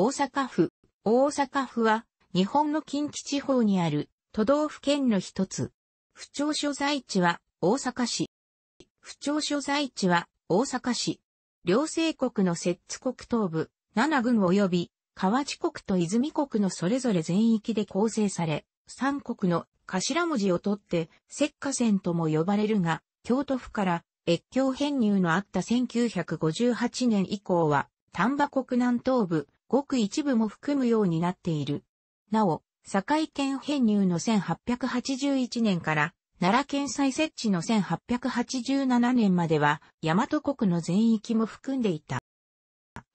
大阪府。大阪府は、日本の近畿地方にある都道府県の一つ。府庁所在地は大阪市。府庁所在地は大阪市。両政国の摂津国東部、七郡及び河内国と泉国のそれぞれ全域で構成され、三国の頭文字を取って石化線とも呼ばれるが、京都府から越境編入のあった1958年以降は、丹波国南東部、ごく一部も含むようになっている。なお、境県編入の1881年から、奈良県再設置の1887年までは、大和国の全域も含んでいた。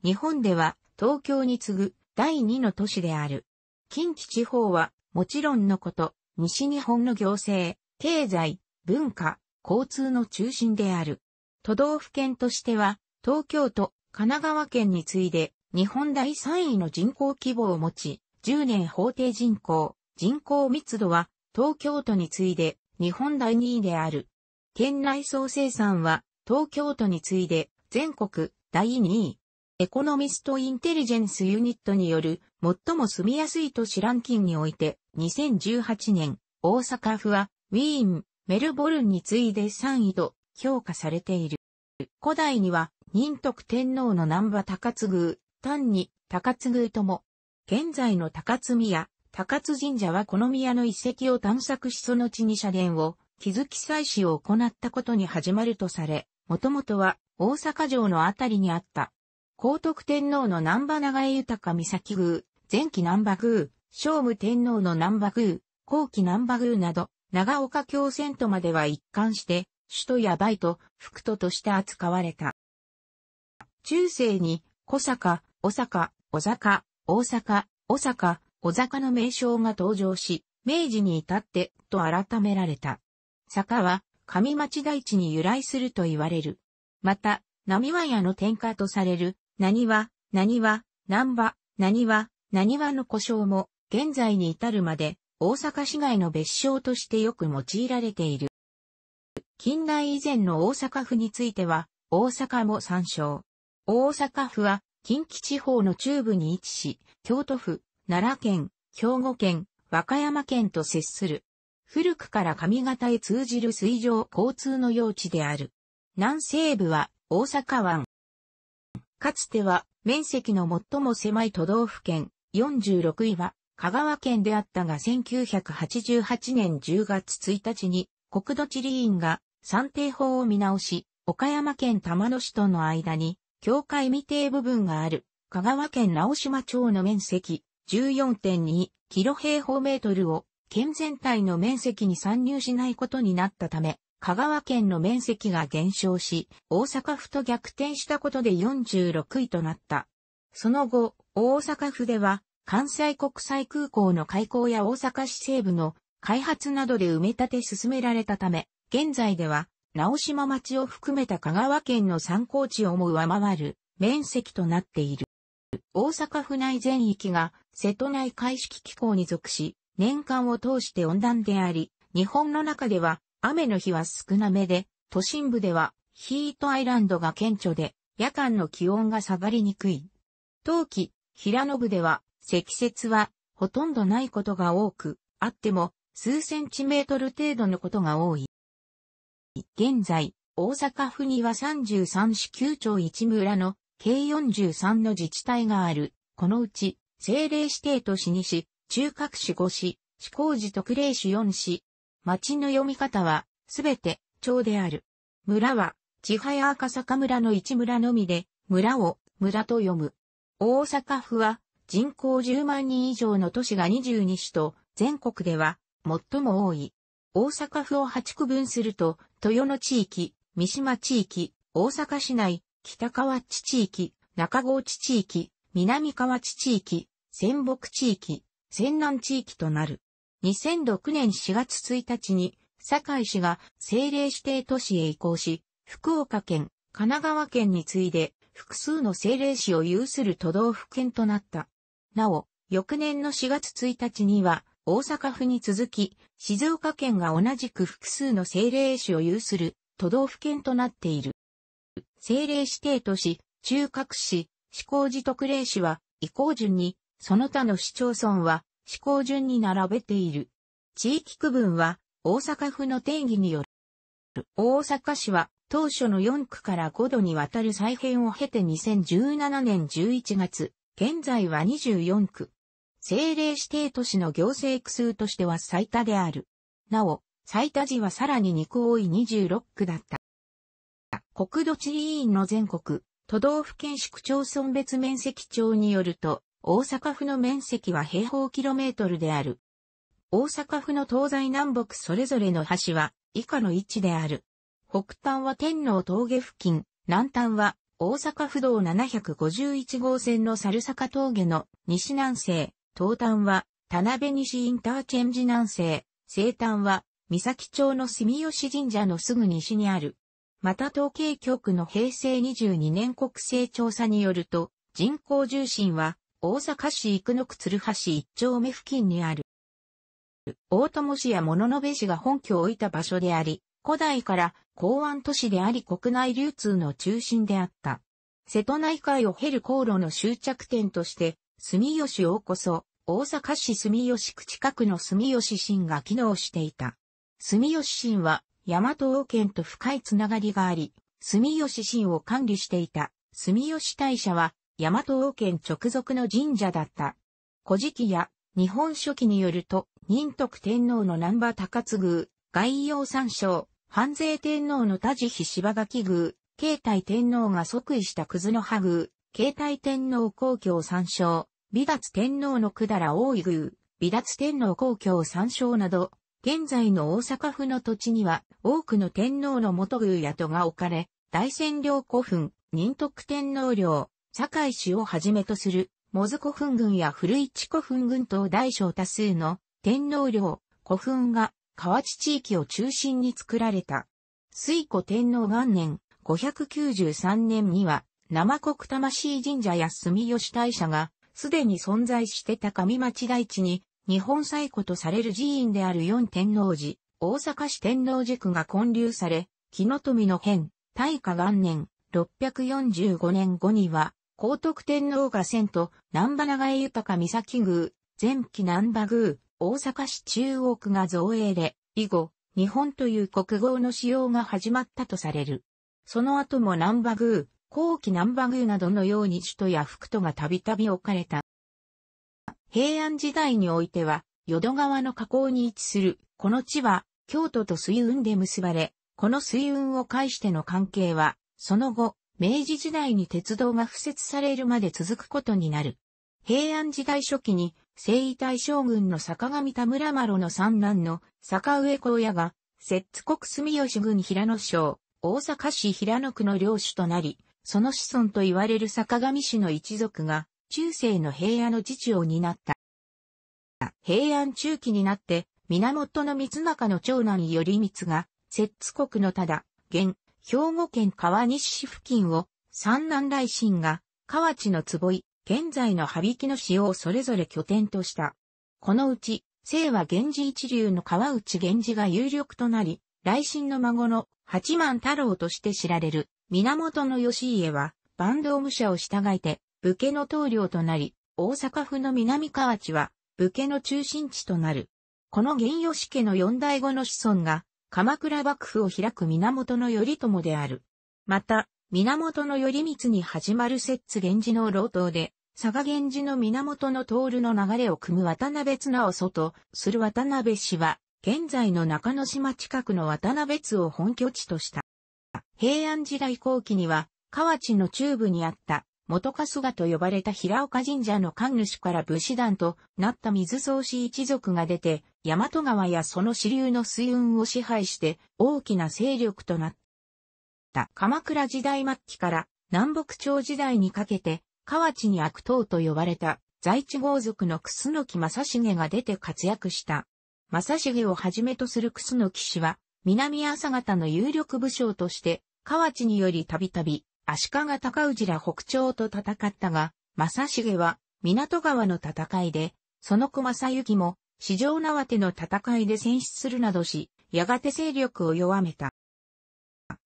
日本では、東京に次ぐ第2の都市である。近畿地方は、もちろんのこと、西日本の行政、経済、文化、交通の中心である。都道府県としては、東京都、神奈川県に次いで日本第3位の人口規模を持ち、10年法定人口、人口密度は東京都に次いで日本第2位である。県内総生産は東京都に次いで全国第2位。エコノミストインテリジェンスユニットによる最も住みやすい都市ランキングにおいて2018年大阪府はウィーン、メルボルンに次いで3位と評価されている。古代には仁徳天皇の南波高津宮、単に高津宮とも、現在の高津宮、高津神社はこの宮の遺跡を探索しその地に社殿を築き祭祀を行ったことに始まるとされ、もともとは大阪城のあたりにあった。高徳天皇の南波長江豊岬宮、前期南波宮、聖武天皇の南波宮、後期南波宮など、長岡京遷都までは一貫して、首都やバイト、副都として扱われた。中世に小坂、大阪、小坂、大阪、小坂、小坂の名称が登場し、明治に至ってと改められた。坂は上町大地に由来すると言われる。また、波和屋の天下とされる、何は、何は、南波、何は、何はの故障も、現在に至るまで、大阪市街の別称としてよく用いられている。近代以前の大阪府については、大阪も参照。大阪府は近畿地方の中部に位置し、京都府、奈良県、兵庫県、和歌山県と接する。古くから上方へ通じる水上交通の用地である。南西部は大阪湾。かつては面積の最も狭い都道府県46位は香川県であったが1988年10月1日に国土地理院が算定法を見直し、岡山県玉野市との間に境界未定部分がある、香川県直島町の面積14.2キロ平方メートルを県全体の面積に参入しないことになったため、香川県の面積が減少し、大阪府と逆転したことで46位となった。その後、大阪府では、関西国際空港の開港や大阪市西部の開発などで埋め立て進められたため、現在では直島町を含めた香川県の参考地をも上回る面積となっている。大阪府内全域が瀬戸内海式気候に属し、年間を通して温暖であり、日本の中では雨の日は少なめで、都心部ではヒートアイランドが顕著で、夜間の気温が下がりにくい。冬季、平野部では積雪はほとんどないことが多く、あっても数センチメートル程度のことが多い。現在、大阪府には33市9町1村の計43の自治体がある。このうち、政令指定都市2市、中核市5市、市工事特例市4市。町の読み方は、すべて、町である。村は、千早赤坂村の一村のみで、村を、村と読む。大阪府は、人口10万人以上の都市が22市と、全国では、最も多い。大阪府を八区分すると、豊野地域、三島地域、大阪市内、北河地地域、中河内地域、南河内地域、仙北地域、仙南地域となる。2006年4月1日に、堺市が政令指定都市へ移行し、福岡県、神奈川県に次いで、複数の政令市を有する都道府県となった。なお、翌年の4月1日には、大阪府に続き、静岡県が同じく複数の政令市を有する都道府県となっている。政令指定都市、中核市、市高寺特例市は移行順に、その他の市町村は市高順に並べている。地域区分は大阪府の定義による。大阪市は当初の4区から5度にわたる再編を経て2017年11月、現在は24区。政令指定都市の行政区数としては最多である。なお、最多時はさらに2区多い26区だった。国土地理院の全国、都道府県市区町村別面積庁によると、大阪府の面積は平方キロメートルである。大阪府の東西南北それぞれの端は以下の位置である。北端は天皇峠付近、南端は大阪府道751号線の猿坂峠の西南西、東端は田辺西インターチェンジ南西、西端は三崎町の住吉神社のすぐ西にある。また統計局の平成22年国勢調査によると、人口重心は大阪市生野区鶴橋一丁目付近にある。大友市や物部市が本拠を置いた場所であり、古代から港湾都市であり国内流通の中心であった。瀬戸内海を経る航路の終着点として、住吉をこそ、大阪市住吉区近くの住吉新が機能していた。住吉新は、大和王権と深いつながりがあり、住吉新を管理していた、住吉大社は、大和王権直属の神社だった。古事記や、日本書紀によると、仁徳天皇の南波高津宮、外洋三省、半税天皇の田地比柴垣宮、慶太天皇が即位した葛の葉宮、慶太天皇皇居を参照、美達天皇の百済大井宮、美達天皇皇居参照など、現在の大阪府の土地には多くの天皇の元宮宿が置かれ、大仙陵古墳、仁徳天皇陵、堺市をはじめとする、モズ古墳群や古市古墳群等大小多数の天皇陵、古墳が河内地域を中心に作られた。水古天皇元年593年には、生国魂神社や住吉大社がすでに存在してた上町大地に、日本最古とされる寺院である四天王寺、大阪市天王寺区が建立され、木の富の変、大化元年、645年後には、高徳天皇が遷都、南波長江豊岬宮、前期南波宮、大阪市中央区が造営で、以後、日本という国号の使用が始まったとされる。その後も南波宮、後期南馬宮などのように首都や副都がたびたび置かれた。平安時代においては、淀川の河口に位置する、この地は、京都と水運で結ばれ、この水運を介しての関係は、その後、明治時代に鉄道が敷設されるまで続くことになる。平安時代初期に、征夷大将軍の坂上田村麻呂の三男の坂上公也が、摂津国住吉郡平野省、大阪市平野区の領主となり、その子孫と言われる坂上氏の一族が、中世の平野の自治を担った。平安中期になって、源の光中の長男頼光が、摂津国のただ、現、兵庫県川西市付近を、三男来神が、河内の坪井、現在の羽引の使用をそれぞれ拠点とした。このうち、清は源氏一流の川内源氏が有力となり、来神の孫の八幡太郎として知られる。源義家は、坂東武者を従えて、武家の棟梁となり、大阪府の南河内は、武家の中心地となる。この源義家の四代後の子孫が、鎌倉幕府を開く源頼朝である。また、源頼光に始まる摂津源氏の老頭で、佐賀源氏の源のるの流れを組む渡辺綱を祖とする渡辺氏は、現在の中之島近くの渡辺津を本拠地とした。平安時代後期には、河内の中部にあった元春がと呼ばれた平岡神社の神主から武士団となった水草氏一族が出て、大和川やその支流の水運を支配して大きな勢力となった。鎌倉時代末期から南北朝時代にかけて、河内に悪党と呼ばれた在地豪族の楠木正成が出て活躍した。正成をはじめとする楠木氏は、南朝方の有力武将として、河内によりたびたび、足利高氏ら北朝と戦ったが、正重は、港川の戦いで、その子正幸も、四条縄手の戦いで戦死するなどし、やがて勢力を弱めた。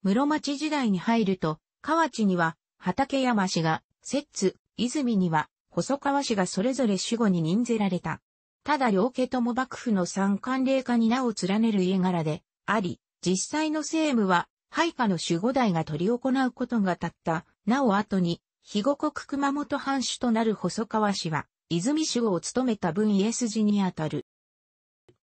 室町時代に入ると、河内には、畠山氏が、摂津、泉には、細川氏がそれぞれ守護に任ぜられた。ただ両家とも幕府の三官霊下に名を連ねる家柄で、あり、実際の政務は、配下の守護代が取り行うことがたった、なお後に、肥後国熊本藩主となる細川氏は、泉守護を務めた文家筋にあたる。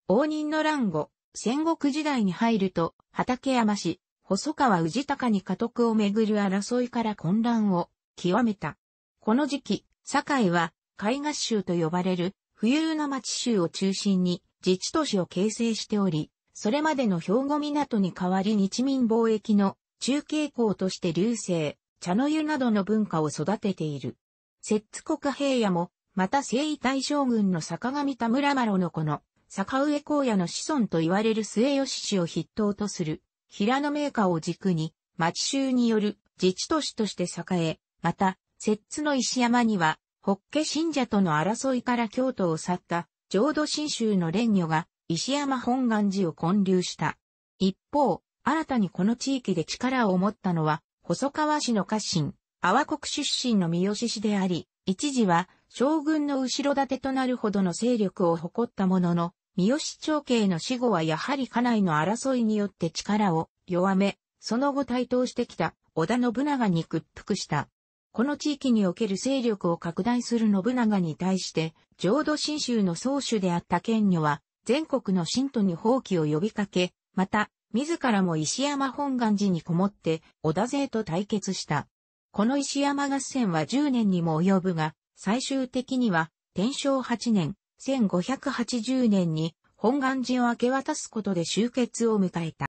応仁の乱後、戦国時代に入ると、畠山氏、細川氏高に家督をめぐる争いから混乱を極めた。この時期、堺は、海岸州と呼ばれる、富裕な町州を中心に自治都市を形成しており、それまでの兵庫港に代わり日民貿易の中継港として流星、茶の湯などの文化を育てている。摂津国平野も、また征夷大将軍の坂上田村麻呂の子の、坂上荒野の子孫と言われる末吉氏を筆頭とする、平野名家を軸に、町衆による自治都市として栄え、また、摂津の石山には、ホッケ信者との争いから京都を去った、浄土真宗の蓮女が石山本願寺を建立した。一方、新たにこの地域で力を持ったのは、細川氏の家臣、阿波国出身の三好氏であり、一時は将軍の後ろ盾となるほどの勢力を誇ったものの、三好長慶の死後はやはり家内の争いによって力を弱め、その後台頭してきた織田信長に屈服した。この地域における勢力を拡大する信長に対して、浄土真宗の宗主であった賢女は、全国の信徒に放棄を呼びかけ、また、自らも石山本願寺にこもって、織田勢と対決した。この石山合戦は10年にも及ぶが、最終的には、天正8年、1580年に本願寺を明け渡すことで終結を迎えた。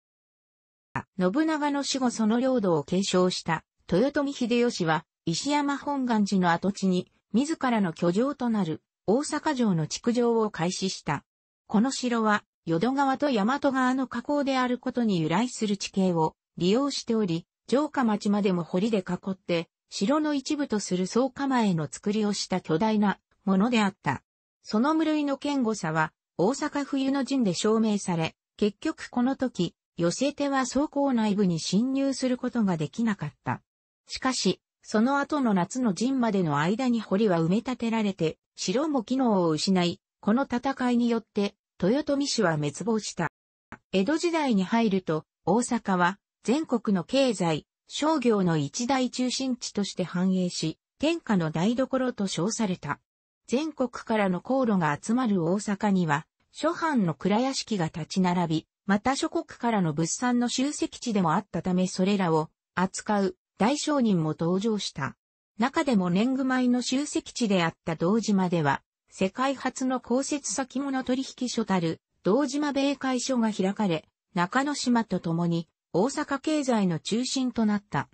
信長の死後その領土を継承した豊臣秀吉は石山本願寺の跡地に自らの居城となる大阪城の築城を開始した。この城は、淀川と大和川の河口であることに由来する地形を利用しており、城下町までも堀で囲って、城の一部とする総構えの作りをした巨大なものであった。その無類の堅固さは、大阪冬の陣で証明され、結局この時、寄せ手は草行内部に侵入することができなかった。しかし、その後の夏の陣までの間に堀は埋め立てられて、城も機能を失い、この戦いによって、豊臣氏は滅亡した。江戸時代に入ると、大阪は全国の経済、商業の一大中心地として繁栄し、天下の台所と称された。全国からの航路が集まる大阪には、諸藩の蔵屋敷が立ち並び、また諸国からの物産の集積地でもあったためそれらを扱う大商人も登場した。中でも年貢米の集積地であった道島では、世界初の公設先物取引所たる、道島米会所が開かれ、中之島と共に、大阪経済の中心となった。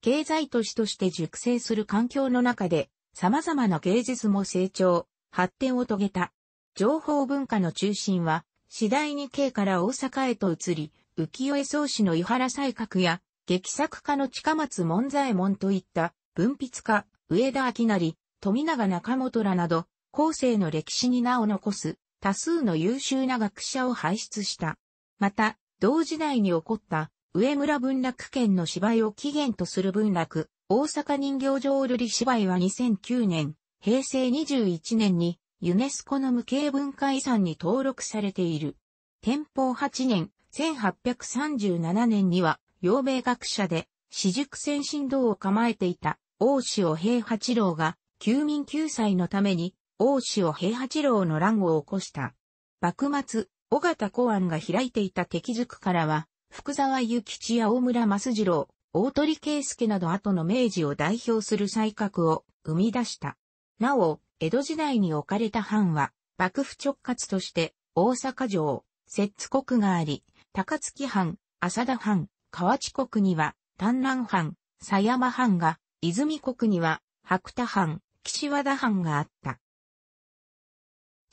経済都市として熟成する環境の中で、様々な芸術も成長、発展を遂げた。情報文化の中心は、次第に京から大阪へと移り、浮世絵創始の井原西閣や、劇作家の近松門左衛門といった、文筆家、上田明成、富永中本らなど、後世の歴史に名を残す多数の優秀な学者を輩出した。また、同時代に起こった上村文楽圏の芝居を起源とする文楽、大阪人形浄瑠璃芝居は2009年、平成21年にユネスコの無形文化遺産に登録されている。天保8年、1837年には、陽明学者で、私塾先進堂を構えていた、大塩平八郎が、休民救済のために、大塩平八郎の乱を起こした。幕末、尾形公安が開いていた敵塾からは、福沢諭吉や大村益次郎、大鳥圭介など後の明治を代表する才覚を生み出した。なお、江戸時代に置かれた藩は、幕府直轄として、大阪城、摂津国があり、高槻藩、浅田藩、河内国には、丹南藩、狭山藩が、泉国には、白田藩、岸和田藩があった。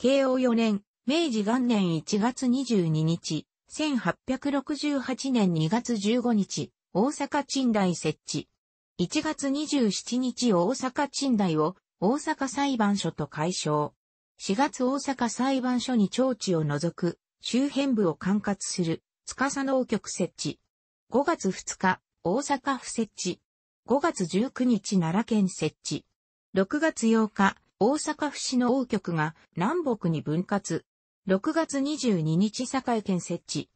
慶応4年、明治元年1月22日、1868年2月15日、大阪賃代設置。1月27日大阪賃代を大阪裁判所と解消。4月大阪裁判所に町地を除く周辺部を管轄する司農局設置。5月2日、大阪府設置。5月19日奈良県設置。6月8日、大阪府市の王局が南北に分割。6月22日堺県設置。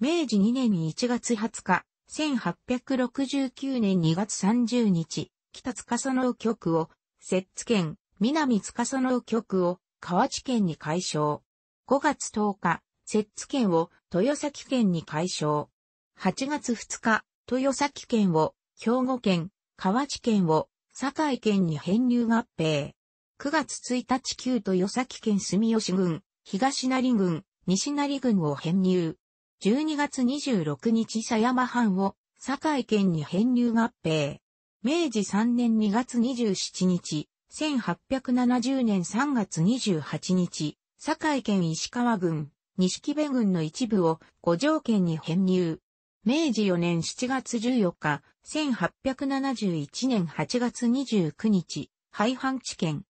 明治2年1月20日、1869年2月30日、北司の局を、摂津県、南司の局を、河内県に解消。5月10日、摂津県を豊崎県に解消。8月2日、豊崎県を兵庫県、河内県を堺県に編入合併。9月1日旧与崎県住吉郡、東成郡、西成郡を編入。12月26日狭山藩を、堺県に編入合併。明治3年2月27日、1870年3月28日、堺県石川郡、西木部郡の一部を五条県に編入。明治4年7月14日、1871年8月29日、廃藩置県、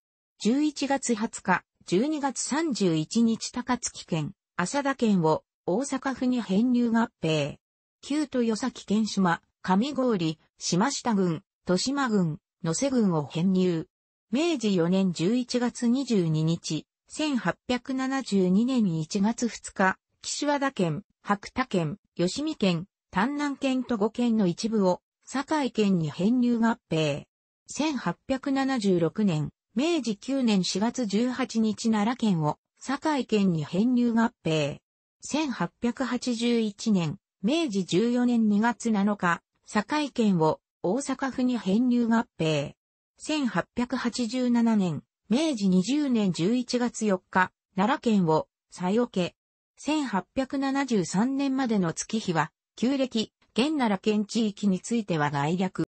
11月20日、12月31日高槻県、浅田県を大阪府に編入合併。旧豊崎県島、上郡、島下郡、豊島郡、野瀬郡を編入。明治4年11月22日、1872年1月2日、岸和田県、白田県、吉見県、丹南県と五県の一部を、堺県に編入合併。1876年明治9年4月18日奈良県を堺県に編入合併。1881年、明治14年2月7日、堺県を大阪府に編入合併。1887年、明治20年11月4日、奈良県を佐与家。1873年までの月日は、旧暦、現奈良県地域については概略。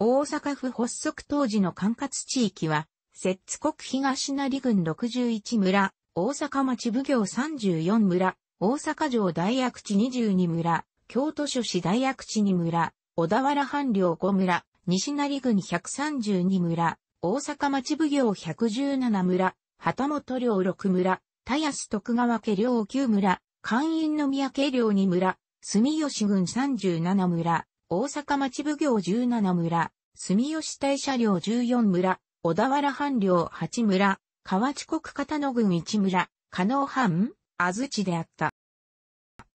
大阪府発足当時の管轄地域は、摂津国東成郡61村、大阪町奉行34村、大阪城大悪地22村、京都諸市大悪地2村、小田原藩領5村、西成郡132村、大阪町奉行117村、旗本領6村、田安徳川家領9村、官員宮家領2村、住吉郡37村、大阪町奉行17村、住吉大社領14村、小田原藩領8村、河内国片野郡1村、加納藩、安土であった。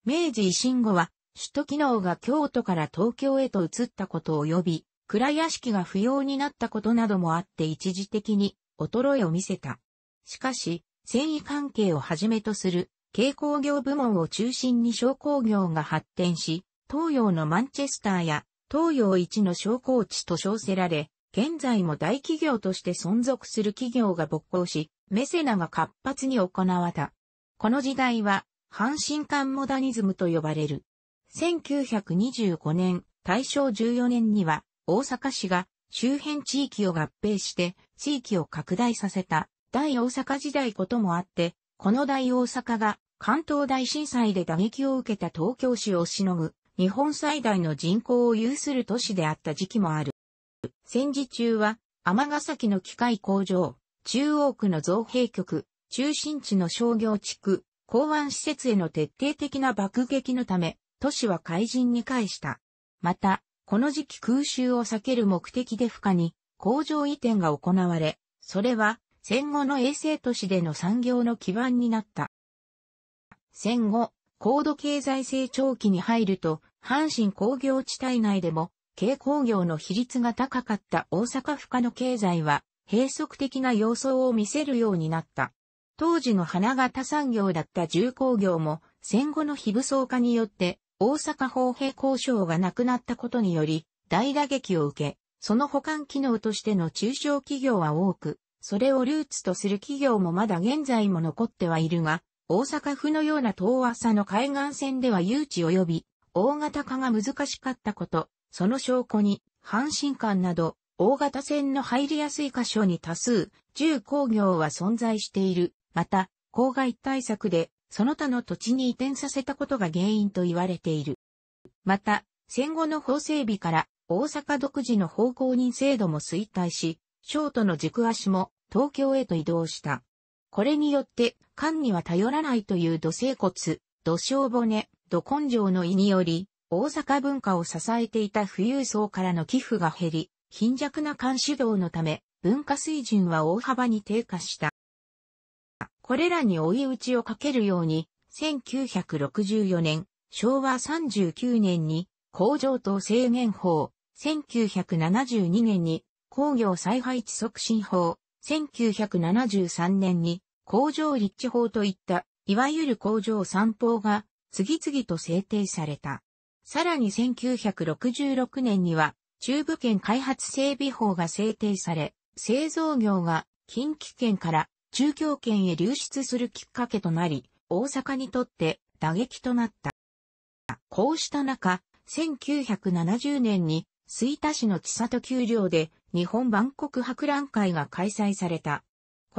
明治維新後は、首都機能が京都から東京へと移ったことを呼び、蔵屋敷が不要になったことなどもあって一時的に衰えを見せた。しかし、繊維関係をはじめとする軽工業部門を中心に商工業が発展し、東洋のマンチェスターや東洋一の商工地と称せられ、現在も大企業として存続する企業が勃興し、メセナが活発に行われた。この時代は、阪神間モダニズムと呼ばれる。1925年、大正14年には、大阪市が周辺地域を合併して、地域を拡大させた、大大阪時代こともあって、この大大阪が関東大震災で打撃を受けた東京市をしのぐ日本最大の人口を有する都市であった時期もある。戦時中は、尼崎の機械工場、中央区の造幣局、中心地の商業地区、港湾施設への徹底的な爆撃のため、都市は怪人に返した。また、この時期空襲を避ける目的で不可に工場移転が行われ、それは戦後の衛星都市での産業の基盤になった。戦後、高度経済成長期に入ると、阪神工業地帯内でも、軽工業の比率が高かった大阪府下の経済は、閉塞的な様相を見せるようになった。当時の花形産業だった重工業も、戦後の非武装化によって、大阪砲兵交渉がなくなったことにより、大打撃を受け、その保管機能としての中小企業は多く、それをルーツとする企業もまだ現在も残ってはいるが、大阪府のような遠浅の海岸線では誘致及び、大型化が難しかったこと、その証拠に、阪神間など、大型船の入りやすい箇所に多数、重工業は存在している。また、郊外対策で、その他の土地に移転させたことが原因と言われている。また、戦後の法整備から大阪独自の方向人制度も衰退し、ショートの軸足も東京へと移動した。これによって、間には頼らないという土星骨、土性骨、土根性の意により、大阪文化を支えていた富裕層からの寄付が減り、貧弱な監視道のため、文化水準は大幅に低下した。これらに追い打ちをかけるように、1964年、昭和39年に工場等制限法、1972年に工業再配置促進法、1973年に工場立地法といったいわゆる工場三法が次々と制定された。さらに1966年には中部圏開発整備法が制定され、製造業が近畿圏から中京圏へ流出するきっかけとなり、大阪にとって打撃となった。こうした中、1970年に吹田市の千里丘陵で日本万国博覧会が開催された。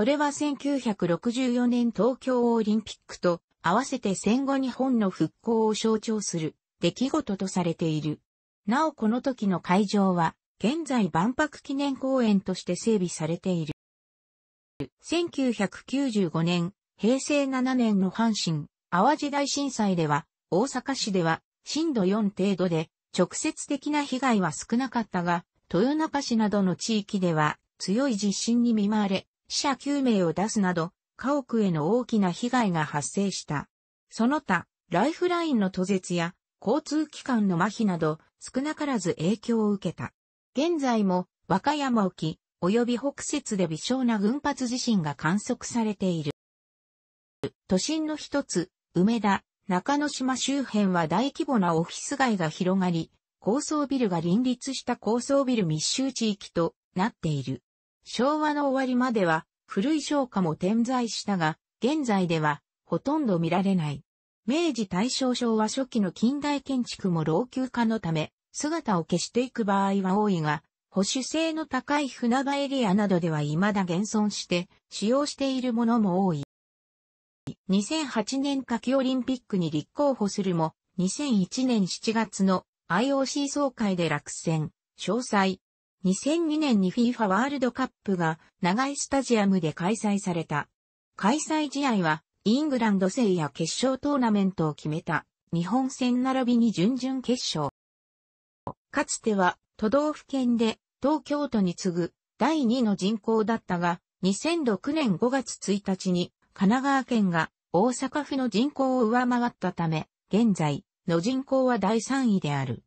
これは1964年東京オリンピックと合わせて戦後日本の復興を象徴する出来事とされている。なおこの時の会場は現在万博記念公園として整備されている。1995年、平成7年の阪神、淡路大震災では、大阪市では震度4程度で直接的な被害は少なかったが、豊中市などの地域では強い地震に見舞われ、死者9名を出すなど、家屋への大きな被害が発生した。その他、ライフラインの途絶や交通機関の麻痺など少なからず影響を受けた。現在も和歌山沖及び北節で微小な群発地震が観測されている。都心の一つ、梅田、中之島周辺は大規模なオフィス街が広がり、高層ビルが林立した高層ビル密集地域となっている。昭和の終わりまでは古い商家も点在したが、現在ではほとんど見られない。明治大正昭和初期の近代建築も老朽化のため、姿を消していく場合は多いが、保守性の高い船場エリアなどでは未だ現存して使用しているものも多い。2008年夏季オリンピックに立候補するも、2001年7月の IOC 総会で落選、詳細、2002年に FIFA ワールドカップが長いスタジアムで開催された。開催試合はイングランド戦や決勝トーナメントを決めた日本戦並びに準々決勝。かつては都道府県で東京都に次ぐ第2の人口だったが2006年5月1日に神奈川県が大阪府の人口を上回ったため現在の人口は第3位である。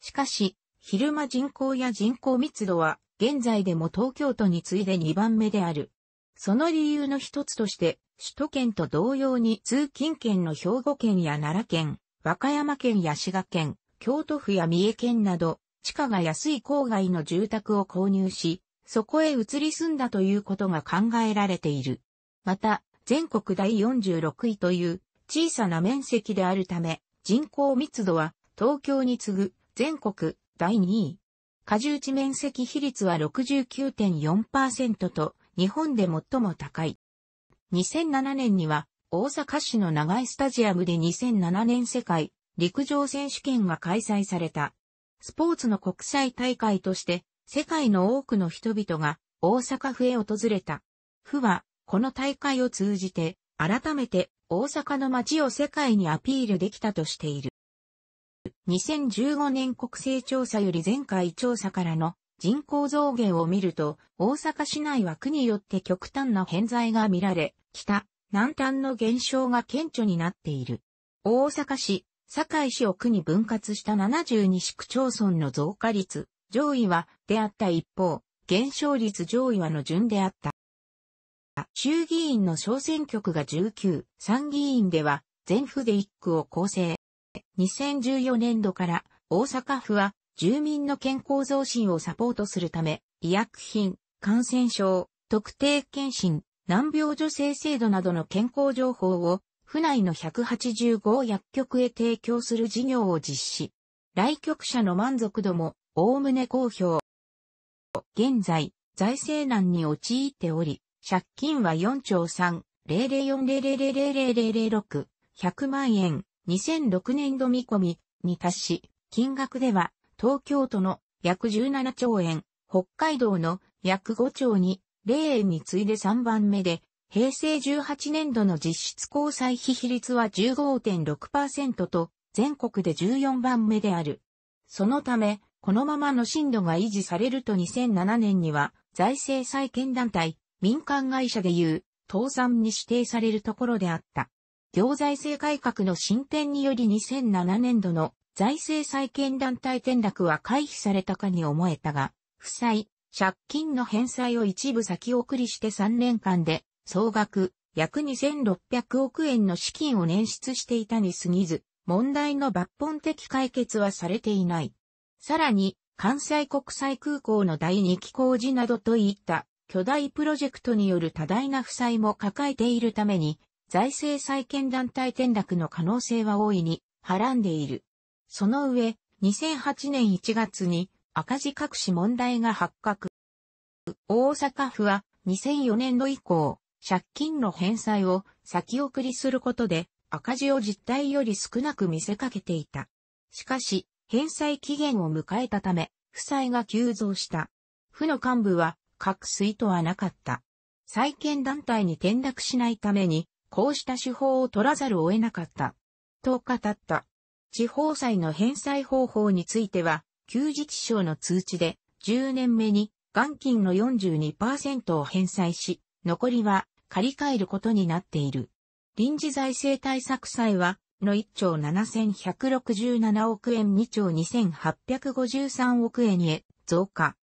しかし、昼間人口や人口密度は現在でも東京都に次いで2番目である。その理由の一つとして、首都圏と同様に通勤圏の兵庫県や奈良県、和歌山県や滋賀県、京都府や三重県など、地価が安い郊外の住宅を購入し、そこへ移り住んだということが考えられている。また、全国第46位という小さな面積であるため、人口密度は東京に次ぐ全国第2位。過重地面積比率は69.4%と、日本で最も高い。2007年には、大阪市の長いスタジアムで2007年世界陸上選手権が開催された。スポーツの国際大会として、世界の多くの人々が大阪府へ訪れた。府は、この大会を通じて、改めて大阪の街を世界にアピールできたとしている。2015年国勢調査より前回調査からの人口増減を見ると、大阪市内は区によって極端な偏在が見られ、北、南端の減少が顕著になっている。大阪市、堺市を区に分割した72市区町村の増加率、上位は、であった一方、減少率上位はの順であった。衆議院の小選挙区が19、参議院では、全府で1区を構成。2014年度から大阪府は住民の健康増進をサポートするため、医薬品、感染症、特定健診、難病助成制度などの健康情報を府内の185薬局へ提供する事業を実施。来局者の満足度もおおむね公表。現在、財政難に陥っており、借金は4兆3、004000006、100万円、2006年度見込みに達し、金額では東京都の約17兆円、北海道の約5兆に、0円に次いで3番目で、平成18年度の実質交際費比率は15.6%と、全国で14番目である。そのため、このままの震度が維持されると2007年には、財政再建団体、民間会社でいう、倒産に指定されるところであった。行財政改革の進展により2007年度の財政再建団体転落は回避されたかに思えたが、負債、借金の返済を一部先送りして3年間で、総額約2600億円の資金を捻出していたに過ぎず、問題の抜本的解決はされていない。さらに、関西国際空港の第二期工事などといった巨大プロジェクトによる多大な負債も抱えているために、財政再建団体転落の可能性は大いに、はらんでいる。その上、2008年1月に赤字隠し問題が発覚。大阪府は2004年度以降、借金の返済を先送りすることで赤字を実態より少なく見せかけていた。しかし、返済期限を迎えたため、負債が急増した。府の幹部は、隠水とはなかった。再建団体に転落しないために、こうした手法を取らざるを得なかった。と語った。地方債の返済方法については、休日省の通知で、10年目に元金の42%を返済し、残りは借り換えることになっている。臨時財政対策債は、の1兆7167億円2兆2853億円へ増加。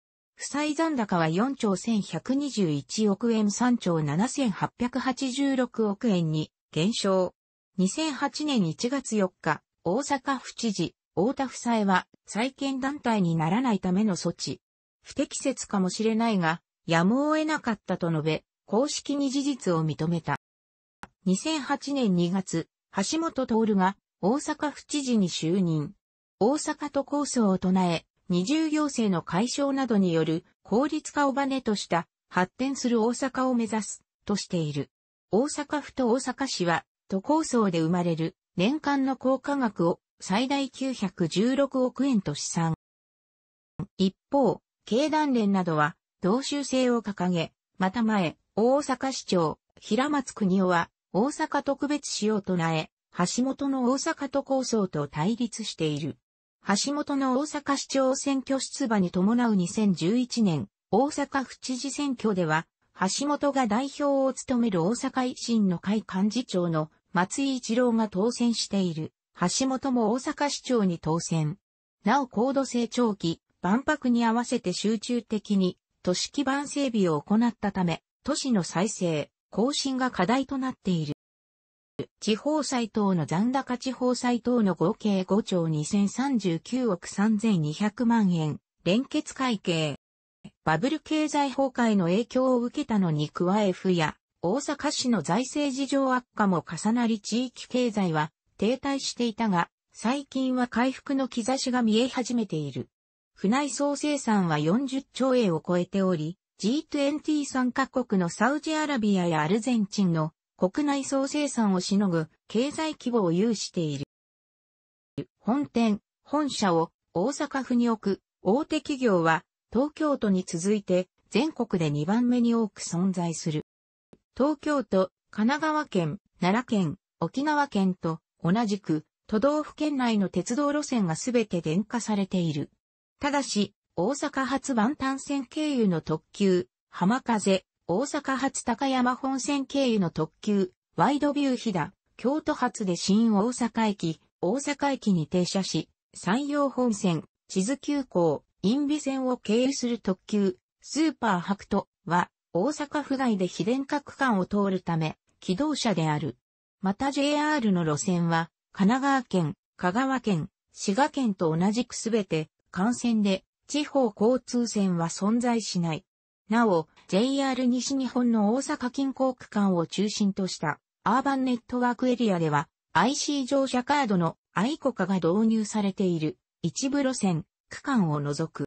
負債残高は4兆1121億円3兆7886億円に減少。2008年1月4日、大阪府知事、大田夫妻は再建団体にならないための措置。不適切かもしれないが、やむを得なかったと述べ、公式に事実を認めた。2008年2月、橋本徹が大阪府知事に就任。大阪都構想を唱え、二重行政の解消などによる効率化をバネとした発展する大阪を目指すとしている。大阪府と大阪市は都構想で生まれる年間の効果額を最大916億円と試算。一方、経団連などは同州制を掲げ、また前、大阪市長、平松国夫は大阪特別市を唱え、橋本の大阪都構想と対立している。橋本の大阪市長選挙出馬に伴う2011年、大阪府知事選挙では、橋本が代表を務める大阪維新の会幹事長の松井一郎が当選している。橋本も大阪市長に当選。なお高度成長期、万博に合わせて集中的に都市基盤整備を行ったため、都市の再生、更新が課題となっている。地方債等の残高地方債等の合計5兆2039億3200万円、連結会計。バブル経済崩壊の影響を受けたのに加え府や大阪市の財政事情悪化も重なり地域経済は停滞していたが、最近は回復の兆しが見え始めている。府内総生産は40兆円を超えており、G20 参加国のサウジアラビアやアルゼンチンの国内総生産をしのぐ経済規模を有している。本店、本社を大阪府に置く大手企業は東京都に続いて全国で2番目に多く存在する。東京都、神奈川県、奈良県、沖縄県と同じく都道府県内の鉄道路線がすべて電化されている。ただし、大阪発万単線経由の特急、浜風、大阪発高山本線経由の特急、ワイドビュー飛騨、京都発で新大阪駅、大阪駅に停車し、山陽本線、地図急行、陰ビ線を経由する特急、スーパーハクトは、大阪府外で非電化区間を通るため、起動車である。また JR の路線は、神奈川県、香川県、滋賀県と同じくすべて、幹線で、地方交通線は存在しない。なお、JR 西日本の大阪近郊区間を中心としたアーバンネットワークエリアでは IC 乗車カードのアイコカが導入されている一部路線区間を除く。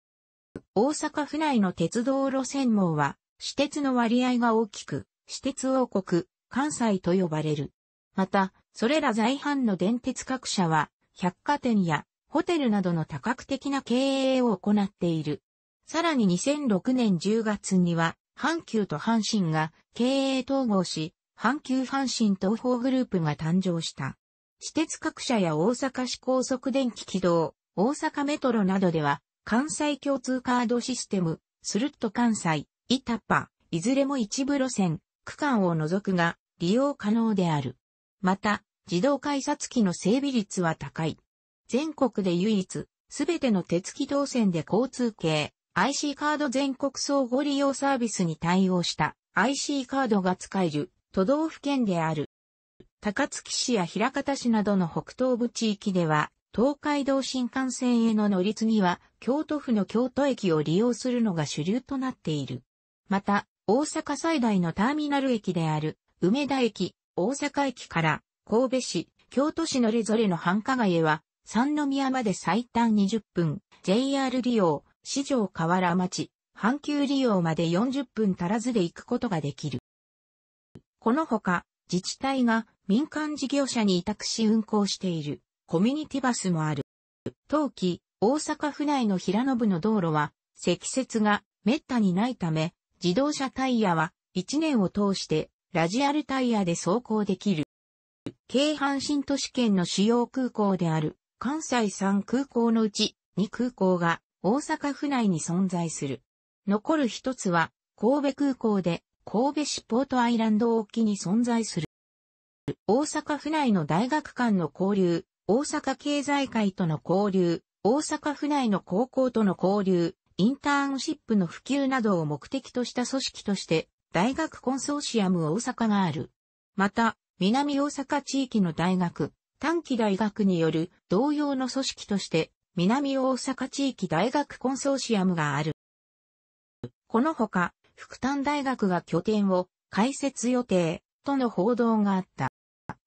大阪府内の鉄道路線網は私鉄の割合が大きく私鉄王国関西と呼ばれる。また、それら在阪の電鉄各社は百貨店やホテルなどの多角的な経営を行っている。さらに2006年10月には阪急と阪神が経営統合し、阪急阪神東方グループが誕生した。私鉄各社や大阪市高速電気軌道、大阪メトロなどでは、関西共通カードシステム、スルッと関西、イタパ、いずれも一部路線、区間を除くが、利用可能である。また、自動改札機の整備率は高い。全国で唯一、すべての鉄軌道線で交通系、IC カード全国総合利用サービスに対応した IC カードが使える都道府県である。高槻市や平方市などの北東部地域では、東海道新幹線への乗り継ぎは、京都府の京都駅を利用するのが主流となっている。また、大阪最大のターミナル駅である、梅田駅、大阪駅から、神戸市、京都市のれぞれの繁華街へは、三宮まで最短20分、JR 利用、市場河原町、阪急利用まで40分足らずで行くことができる。このほか、自治体が民間事業者に委託し運行しているコミュニティバスもある。冬季、大阪府内の平野部の道路は積雪が滅多にないため、自動車タイヤは1年を通してラジアルタイヤで走行できる。京阪神都市圏の主要空港である関西3空港のうち2空港が大阪府内に存在する。残る一つは、神戸空港で、神戸市ポートアイランド沖に存在する。大阪府内の大学間の交流、大阪経済界との交流、大阪府内の高校との交流、インターンシップの普及などを目的とした組織として、大学コンソーシアム大阪がある。また、南大阪地域の大学、短期大学による同様の組織として、南大阪地域大学コンソーシアムがある。このほか、福丹大学が拠点を開設予定との報道があった。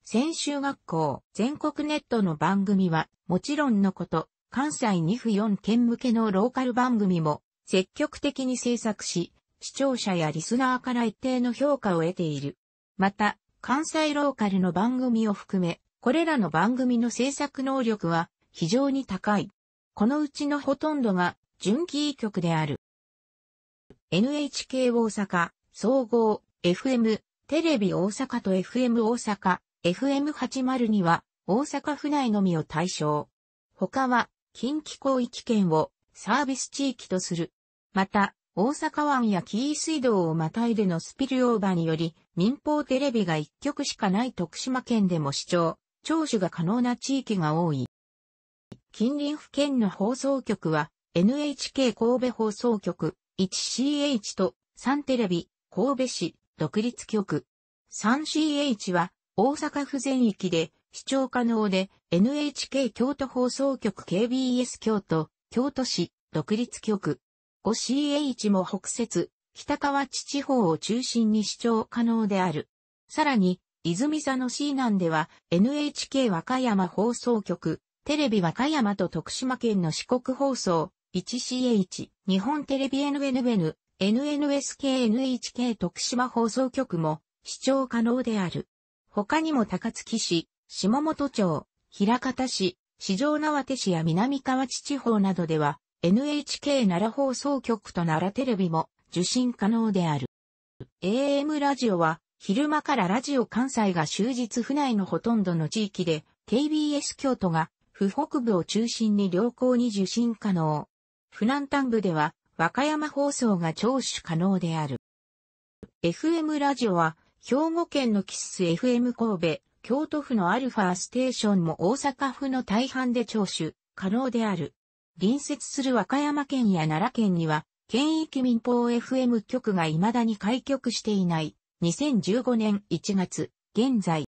専修学校、全国ネットの番組は、もちろんのこと、関西2府4県向けのローカル番組も積極的に制作し、視聴者やリスナーから一定の評価を得ている。また、関西ローカルの番組を含め、これらの番組の制作能力は非常に高い。このうちのほとんどが準キー局である。NHK 大阪、総合、FM、テレビ大阪と FM 大阪、f m 8 0には大阪府内のみを対象。他は近畿広域圏をサービス地域とする。また、大阪湾や紀伊水道をまたいでのスピルオーバーにより、民放テレビが一局しかない徳島県でも視聴、聴取が可能な地域が多い。近隣府県の放送局は NHK 神戸放送局 1CH と3テレビ神戸市独立局 3CH は大阪府全域で視聴可能で NHK 京都放送局 KBS 京都京都市独立局 5CH も北節北河地地方を中心に視聴可能である。さらに、泉佐野市南では NHK 和歌山放送局テレビ和歌山と徳島県の四国放送、1CH、日本テレビ NNN、NNSK NHK 徳島放送局も視聴可能である。他にも高槻市、下本町、平方市、四条縄手市や南河内地方などでは NHK 奈良放送局と奈良テレビも受信可能である。AM ラジオは昼間からラジオ関西が終日府内のほとんどの地域で KBS 京都が府北部を中心に良好に受信可能。府南端部では、和歌山放送が聴取可能である。FM ラジオは、兵庫県のキッス FM 神戸、京都府のアルファステーションも大阪府の大半で聴取可能である。隣接する和歌山県や奈良県には、県域民放 FM 局が未だに開局していない。2015年1月、現在。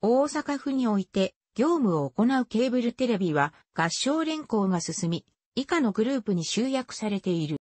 大阪府において、業務を行うケーブルテレビは合唱連行が進み、以下のグループに集約されている。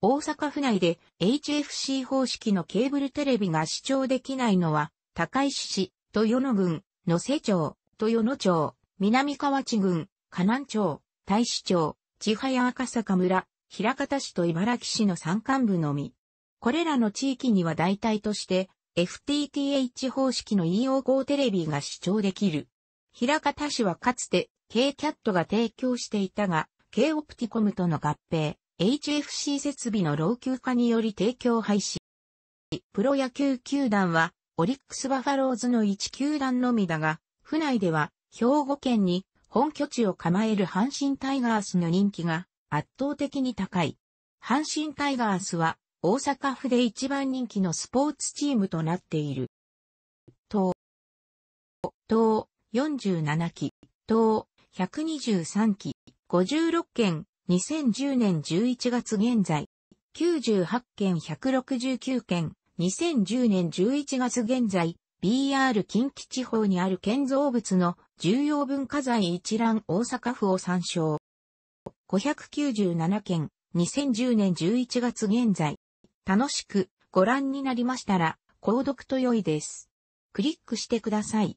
大阪府内で HFC 方式のケーブルテレビが視聴できないのは、高石市、豊野郡、野瀬町、豊野町、南河内郡、河南町、大使町、千早赤坂村、平方市と茨城市の山間部のみ。これらの地域には代替として、FTTH 方式の EO 号テレビが視聴できる。平方市はかつて k キャットが提供していたが、K オプティコムとの合併、HFC 設備の老朽化により提供廃止。プロ野球球団は、オリックスバファローズの1球団のみだが、府内では、兵庫県に本拠地を構える阪神タイガースの人気が圧倒的に高い。阪神タイガースは、大阪府で一番人気のスポーツチームとなっている。東、東、47期、等、123期、56件、2010年11月現在、98件169件、2010年11月現在、BR 近畿地方にある建造物の重要文化財一覧大阪府を参照。597件、2010年11月現在。楽しくご覧になりましたら、購読と良いです。クリックしてください。